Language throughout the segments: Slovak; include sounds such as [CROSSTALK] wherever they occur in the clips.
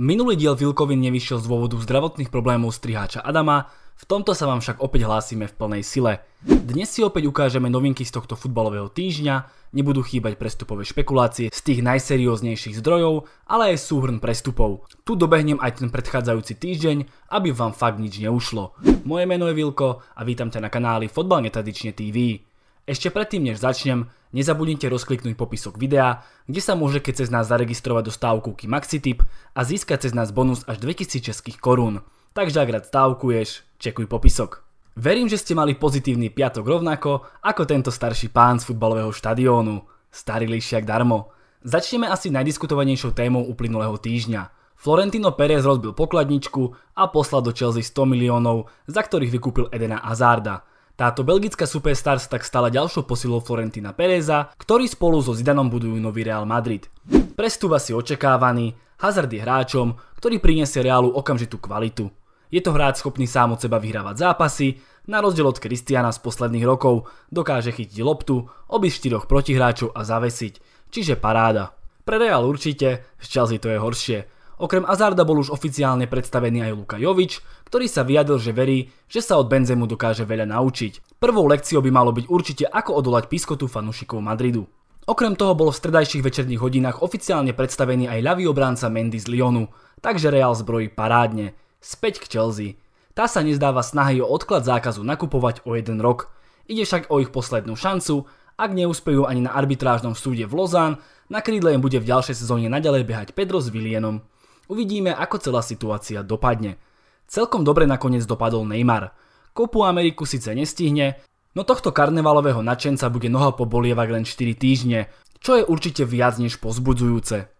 Minulý diel Vilkovin nevyšiel z dôvodu zdravotných problémov striháča Adama, v tomto sa vám však opäť hlásime v plnej sile. Dnes si opäť ukážeme novinky z tohto futbalového týždňa, nebudú chýbať prestupové špekulácie z tých najserióznejších zdrojov, ale aj súhrn prestupov. Tu dobehnem aj ten predchádzajúci týždeň, aby vám fakt nič neušlo. Moje meno je Vilko a vítam ťa na kanáli Fotbal netradične TV. Ešte predtým, než začnem, nezabudnite rozkliknúť popisok videa, kde sa môže keď cez nás zaregistrovať do stávkovky Maxitip a získať cez nás bonus až 2000 českých korún. Takže ak rád stávkuješ, čekuj popisok. Verím, že ste mali pozitívny piatok rovnako ako tento starší pán z futbalového štadiónu. Starý lišiak darmo. Začneme asi najdiskutovanejšou témou uplynulého týždňa – Florentino Pérez rozbil pokladničku a poslal do Chelsea 100 miliónov, za ktorých vykúpil Edena Hazarda. Táto belgická superstar sa tak stala ďalšou posilou Florentina Pereza, ktorý spolu so Zidanom budujú nový Real Madrid. Prestúva si očakávaný, Hazard je hráčom, ktorý priniesie Realu okamžitú kvalitu. Je to hráč schopný sám od seba vyhrávať zápasy, na rozdiel od Kristiana z posledných rokov, dokáže chytiť loptu, obísť štyroch protihráčov a zavesiť, čiže paráda. Pre Real určite, z Chelsea to je horšie. Okrem Azarda bol už oficiálne predstavený aj Luka Jovič, ktorý sa vyjadil, že verí, že sa od Benzemu dokáže veľa naučiť. Prvou lekciou by malo byť určite, ako odolať pískotu fanúšikov Madridu. Okrem toho bol v stredajších večerných hodinách oficiálne predstavený aj ľavý obránca Mendy z Lyonu, takže Real zbrojí parádne. Späť k Chelsea. Tá sa nezdáva snahy o odklad zákazu nakupovať o jeden rok. Ide však o ich poslednú šancu, ak neúspejú ani na arbitrážnom súde v Lozán, na krídle im bude v ďalšej sezóne naďalej behať Pedro s Vilienom. Uvidíme, ako celá situácia dopadne. Celkom dobre nakoniec dopadol Neymar. Kopu Ameriku síce nestihne, no tohto karnevalového nadšenca bude noha pobolievať len 4 týždne, čo je určite viac než pozbudzujúce.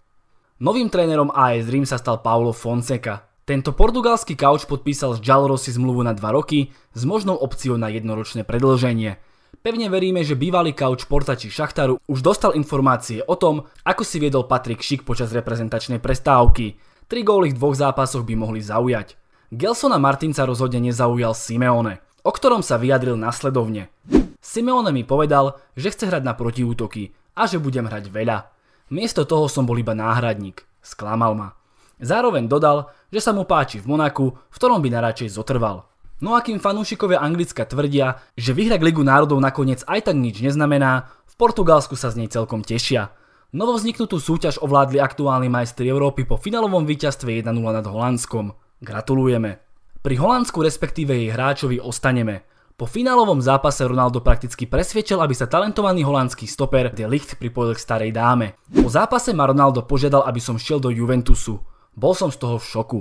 Novým trénerom AS Rím sa stal Paulo Fonseca. Tento portugalský kauč podpísal s Jalrosi zmluvu na 2 roky s možnou opciou na jednoročné predlženie. Pevne veríme, že bývalý kauč portači Šachtaru už dostal informácie o tom, ako si viedol Patrik Šik počas reprezentačnej prestávky. Tri góly v dvoch zápasoch by mohli zaujať. Gelsona Martinca rozhodne nezaujal Simeone, o ktorom sa vyjadril nasledovne. Simeone mi povedal, že chce hrať na protiútoky a že budem hrať veľa. Miesto toho som bol iba náhradník. Sklamal ma. Zároveň dodal, že sa mu páči v Monaku, v ktorom by naradšej zotrval. No a fanúšikovia Anglicka tvrdia, že vyhrať Ligu národov nakoniec aj tak nič neznamená, v Portugalsku sa z nej celkom tešia – Novovzniknutú súťaž ovládli aktuálni majstri Európy po finálovom víťazstve 1-0 nad Holandskom. Gratulujeme. Pri Holandsku respektíve jej hráčovi ostaneme. Po finálovom zápase Ronaldo prakticky presviečil, aby sa talentovaný holandský stoper De Ligt pripojil k starej dáme. Po zápase ma Ronaldo požiadal, aby som šiel do Juventusu. Bol som z toho v šoku.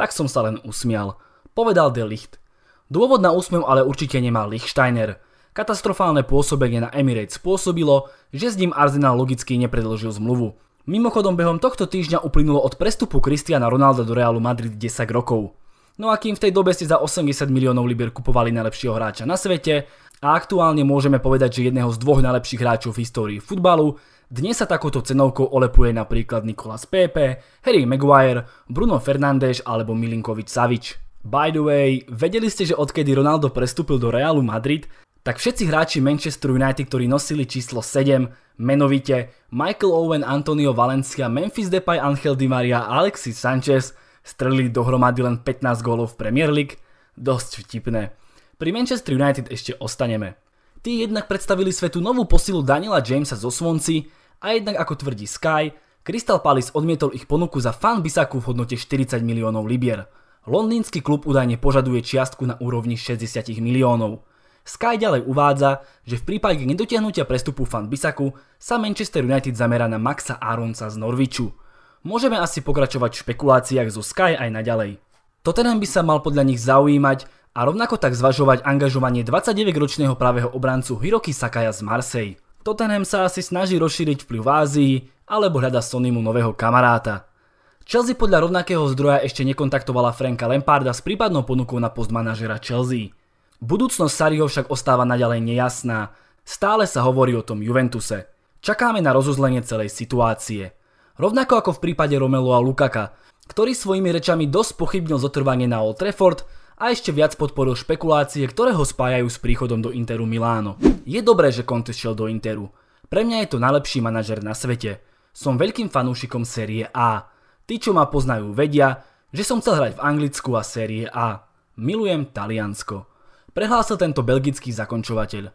Tak som sa len usmial. Povedal De Ligt. Dôvod na úsmev ale určite nemá Lichsteiner. Katastrofálne pôsobenie na Emirates spôsobilo, že s ním Arsenal logicky nepredlžil zmluvu. Mimochodom behom tohto týždňa uplynulo od prestupu Cristiana Ronalda do Realu Madrid 10 rokov. No a kým v tej dobe ste za 80 miliónov libier kupovali najlepšieho hráča na svete a aktuálne môžeme povedať, že jedného z dvoch najlepších hráčov v histórii futbalu, dnes sa takouto cenovkou olepuje napríklad Nicolas Pepe, Harry Maguire, Bruno Fernández alebo Milinkovič Savič. By the way, vedeli ste, že odkedy Ronaldo prestúpil do Realu Madrid, tak všetci hráči Manchester United, ktorí nosili číslo 7, menovite Michael Owen, Antonio Valencia, Memphis Depay, Angel Di Maria a Alexis Sanchez, strelili dohromady len 15 gólov v Premier League. Dosť vtipné. Pri Manchester United ešte ostaneme. Tí jednak predstavili svetu novú posilu Daniela Jamesa zo Svonci a jednak ako tvrdí Sky, Crystal Palace odmietol ich ponuku za fan Bisaku v hodnote 40 miliónov libier. Londýnsky klub údajne požaduje čiastku na úrovni 60 miliónov. Sky ďalej uvádza, že v prípade nedotiahnutia prestupu fan Bisaku sa Manchester United zamerá na Maxa Aronsa z Norviču. Môžeme asi pokračovať v špekuláciách zo Sky aj naďalej. Tottenham by sa mal podľa nich zaujímať a rovnako tak zvažovať angažovanie 29-ročného pravého obrancu Hiroki Sakaya z Marseille. Tottenham sa asi snaží rozšíriť vplyv v Ázii alebo hľada Sonymu nového kamaráta. Chelsea podľa rovnakého zdroja ešte nekontaktovala Franka Lemparda s prípadnou ponukou na post manažera Chelsea. Budúcnosť Sariho však ostáva naďalej nejasná. Stále sa hovorí o tom Juventuse. Čakáme na rozuzlenie celej situácie. Rovnako ako v prípade Romelu a Lukaka, ktorý svojimi rečami dosť pochybnil zotrvanie na Old Trafford a ešte viac podporil špekulácie, ktoré ho spájajú s príchodom do Interu Miláno. Je dobré, že Conte šiel do Interu. Pre mňa je to najlepší manažer na svete. Som veľkým fanúšikom série A. Tí, čo ma poznajú, vedia, že som chcel hrať v Anglicku a série A. Milujem Taliansko prehlásil tento belgický zakončovateľ.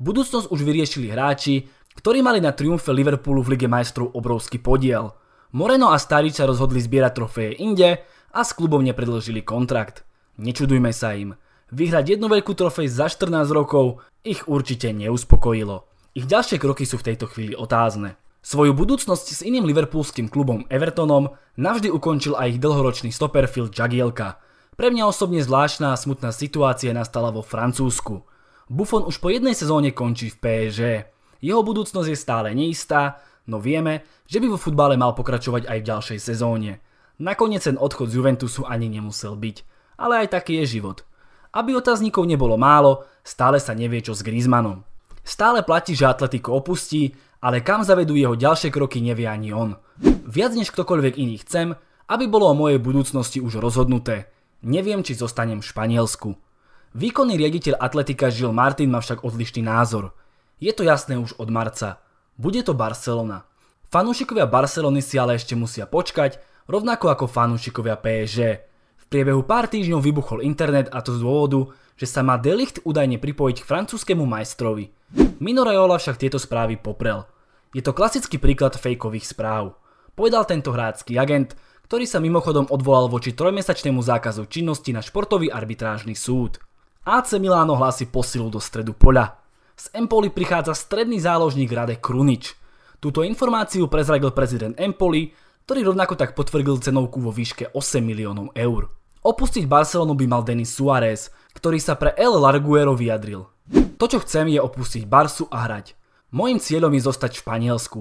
Budúcnosť už vyriešili hráči, ktorí mali na triumfe Liverpoolu v Lige majstrov obrovský podiel. Moreno a Starič sa rozhodli zbierať trofeje inde a s klubom nepredlžili kontrakt. Nečudujme sa im. Vyhrať jednu veľkú trofej za 14 rokov ich určite neuspokojilo. Ich ďalšie kroky sú v tejto chvíli otázne. Svoju budúcnosť s iným liverpoolským klubom Evertonom navždy ukončil aj ich dlhoročný stoper Phil Jagielka. Pre mňa osobne zvláštna a smutná situácia nastala vo Francúzsku. Buffon už po jednej sezóne končí v PSG. Jeho budúcnosť je stále neistá, no vieme, že by vo futbale mal pokračovať aj v ďalšej sezóne. Nakoniec ten odchod z Juventusu ani nemusel byť, ale aj taký je život. Aby otáznikov nebolo málo, stále sa nevie čo s Griezmannom. Stále platí, že Atletico opustí, ale kam zavedú jeho ďalšie kroky nevie ani on. Viac než ktokoľvek iný chcem, aby bolo o mojej budúcnosti už rozhodnuté. Neviem, či zostanem v Španielsku. Výkonný riaditeľ Atletika Žil Martin má však odlišný názor. Je to jasné už od marca. Bude to Barcelona. Fanúšikovia Barcelony si ale ešte musia počkať, rovnako ako fanúšikovia PSG. V priebehu pár týždňov vybuchol internet a to z dôvodu, že sa má Delicht údajne pripojiť k francúzskému majstrovi. Mino Raiola však tieto správy poprel. Je to klasický príklad fejkových správ. Povedal tento hrácky agent, ktorý sa mimochodom odvolal voči trojmesačnému zákazu činnosti na športový arbitrážny súd. AC Milano hlási posilu do stredu poľa. Z Empoli prichádza stredný záložník Rade Krunič. Túto informáciu prezradil prezident Empoli, ktorý rovnako tak potvrdil cenovku vo výške 8 miliónov eur. Opustiť Barcelonu by mal Denis Suárez, ktorý sa pre El Larguero vyjadril. To, čo chcem, je opustiť Barsu a hrať. Mojím cieľom je zostať v Španielsku.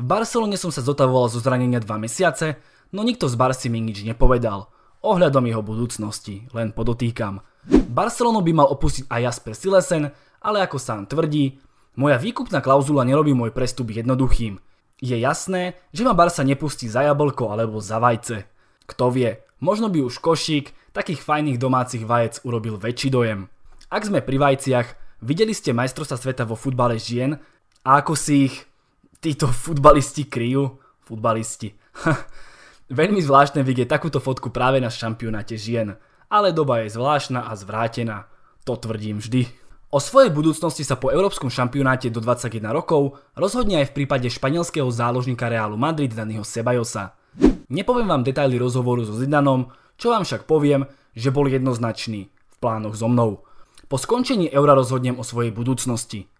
V Barcelone som sa zotavoval zo zranenia 2 mesiace no nikto z Barsi mi nič nepovedal. Ohľadom jeho budúcnosti, len podotýkam. Barcelonu by mal opustiť aj Jasper Silesen, ale ako sám tvrdí, moja výkupná klauzula nerobí môj prestup jednoduchým. Je jasné, že ma Barsa nepustí za jablko alebo za vajce. Kto vie, možno by už košík takých fajných domácich vajec urobil väčší dojem. Ak sme pri vajciach, videli ste majstrosa sveta vo futbale žien a ako si ich títo futbalisti kryjú? Futbalisti. [LAUGHS] Veľmi zvláštne vidieť takúto fotku práve na šampionáte žien, ale doba je zvláštna a zvrátená, to tvrdím vždy. O svojej budúcnosti sa po európskom šampionáte do 21 rokov rozhodne aj v prípade španielského záložníka reálu Madrid Daniho Sebajosa. Nepoviem vám detaily rozhovoru so Zidanom, čo vám však poviem, že bol jednoznačný v plánoch so mnou. Po skončení eura rozhodnem o svojej budúcnosti.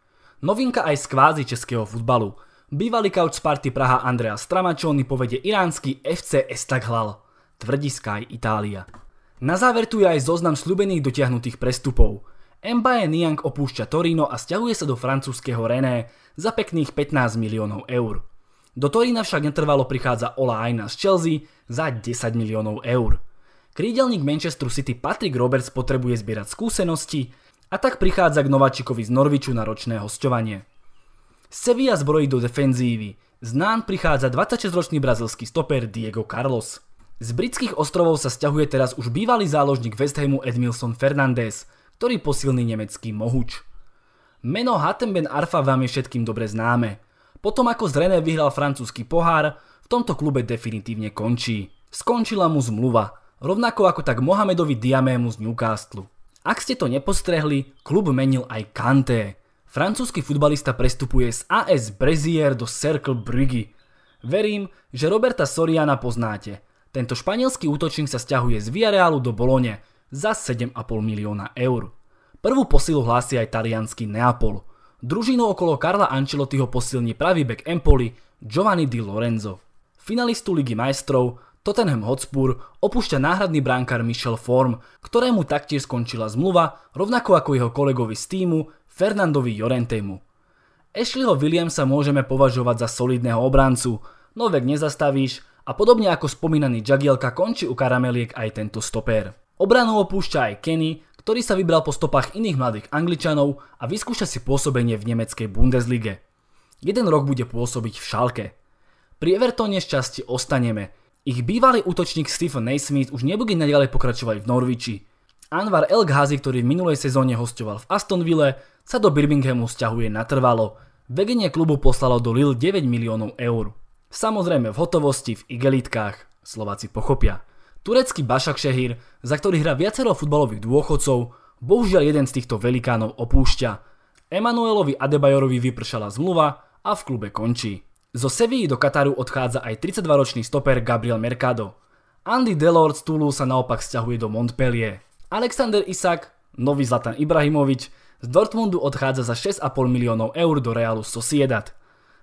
Novinka aj z kvázi českého futbalu – Bývalý couch Sparty Praha Andrea Stramačony povede iránsky FC Estaghal, tvrdí Sky Itália. Na záver tu je aj zoznam slúbených dotiahnutých prestupov. Mbaye Niang opúšťa Torino a stiahuje sa do francúzskeho René za pekných 15 miliónov eur. Do Torína však netrvalo prichádza Ola Aina z Chelsea za 10 miliónov eur. Krídelník Manchester City Patrick Roberts potrebuje zbierať skúsenosti a tak prichádza k nováčikovi z Norviču na ročné hostovanie. Sevilla zbrojí do defenzívy. Z prichádza 26-ročný brazilský stoper Diego Carlos. Z britských ostrovov sa stiahuje teraz už bývalý záložník West Hamu Edmilson Fernández, ktorý posilní nemecký Mohuč. Meno Hatem Ben Arfa vám je všetkým dobre známe. Potom ako z René vyhral francúzsky pohár, v tomto klube definitívne končí. Skončila mu zmluva, rovnako ako tak Mohamedovi Diamému z Newcastle. Ak ste to nepostrehli, klub menil aj Kanté. Francúzsky futbalista prestupuje z AS Brezier do Circle Brugge. Verím, že Roberta Soriana poznáte. Tento španielský útočník sa stiahuje z Villarealu do Bolone za 7,5 milióna eur. Prvú posilu hlási aj talianský Neapol. Družinu okolo Karla Ancelottiho posilní pravý bek Empoli Giovanni Di Lorenzo. Finalistu Ligy majstrov Tottenham Hotspur opúšťa náhradný bránkar Michel Form, ktorému taktiež skončila zmluva, rovnako ako jeho kolegovi z týmu Fernandovi Jorentemu. Ashleyho Williamsa môžeme považovať za solidného obrancu, no vek nezastavíš a podobne ako spomínaný Jagielka končí u karameliek aj tento stopér. Obranu opúšťa aj Kenny, ktorý sa vybral po stopách iných mladých Angličanov a vyskúša si pôsobenie v nemeckej Bundeslige. Jeden rok bude pôsobiť v Šalke. Pri Evertone šťastie ostaneme. Ich bývalý útočník Stephen Naismith už nebude naďalej pokračovať v Norviči. Anwar El Ghazi, ktorý v minulej sezóne hostoval v Astonville, sa do Birminghamu sťahuje natrvalo. Vedenie klubu poslalo do Lille 9 miliónov eur. Samozrejme v hotovosti v igelitkách. Slováci pochopia. Turecký Bašak Šehir, za ktorý hrá viacero futbalových dôchodcov, bohužiaľ jeden z týchto velikánov opúšťa. Emanuelovi Adebayorovi vypršala zmluva a v klube končí. Zo Sevilla do Kataru odchádza aj 32-ročný stoper Gabriel Mercado. Andy Delors z Toulouse sa naopak sťahuje do Montpellier. Alexander Isak, nový Zlatan Ibrahimovič, z Dortmundu odchádza za 6,5 miliónov eur do Realu Sociedad.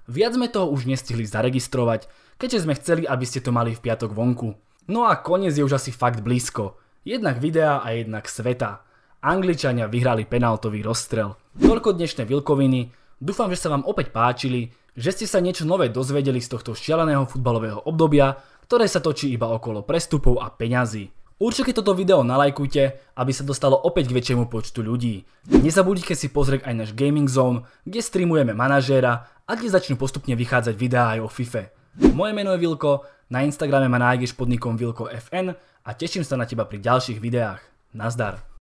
Viac sme toho už nestihli zaregistrovať, keďže sme chceli, aby ste to mali v piatok vonku. No a koniec je už asi fakt blízko. Jednak videa a jednak sveta. Angličania vyhrali penáltový rozstrel. Toľko dnešné vilkoviny, dúfam, že sa vám opäť páčili, že ste sa niečo nové dozvedeli z tohto šialeného futbalového obdobia, ktoré sa točí iba okolo prestupov a peňazí. Určite toto video nalajkujte, aby sa dostalo opäť k väčšiemu počtu ľudí. Nezabudnite si pozrieť aj náš Gaming Zone, kde streamujeme manažéra a kde začnú postupne vychádzať videá aj o FIFA. E. Moje meno je Vilko, na Instagrame ma nájdeš pod nikom VilkoFN a teším sa na teba pri ďalších videách. Nazdar!